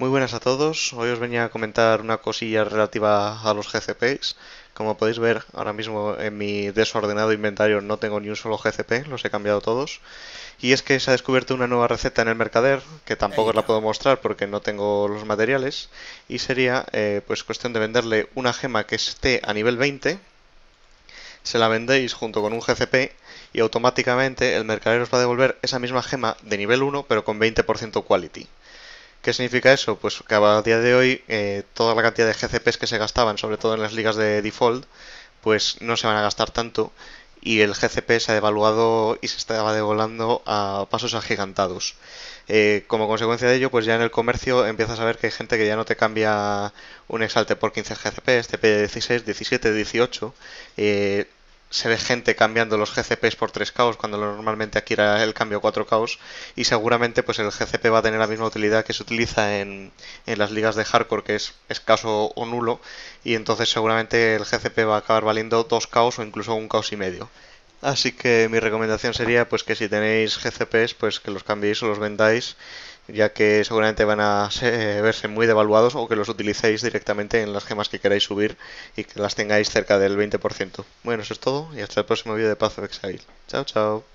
Muy buenas a todos, hoy os venía a comentar una cosilla relativa a los GCPs. Como podéis ver, ahora mismo en mi desordenado inventario no tengo ni un solo GCP, los he cambiado todos. Y es que se ha descubierto una nueva receta en el mercader, que tampoco os la puedo mostrar porque no tengo los materiales, y sería eh, pues cuestión de venderle una gema que esté a nivel 20, se la vendéis junto con un GCP y automáticamente el mercader os va a devolver esa misma gema de nivel 1 pero con 20% quality. ¿Qué significa eso? Pues que a día de hoy eh, toda la cantidad de GCPs que se gastaban, sobre todo en las ligas de default, pues no se van a gastar tanto y el GCP se ha devaluado y se estaba devolando a pasos agigantados. Eh, como consecuencia de ello, pues ya en el comercio empiezas a ver que hay gente que ya no te cambia un exalte por 15 GCPs, te pide 16, 17, 18. Eh, se ve gente cambiando los GCPs por 3 caos cuando normalmente aquí era el cambio 4 caos y seguramente pues el GCP va a tener la misma utilidad que se utiliza en, las ligas de hardcore que es escaso o nulo y entonces seguramente el GCP va a acabar valiendo 2 caos o incluso un caos y medio Así que mi recomendación sería pues que si tenéis GCPs, pues que los cambiéis o los vendáis, ya que seguramente van a eh, verse muy devaluados o que los utilicéis directamente en las gemas que queráis subir y que las tengáis cerca del 20%. Bueno, eso es todo y hasta el próximo vídeo de Path of Exile. Chao, chao.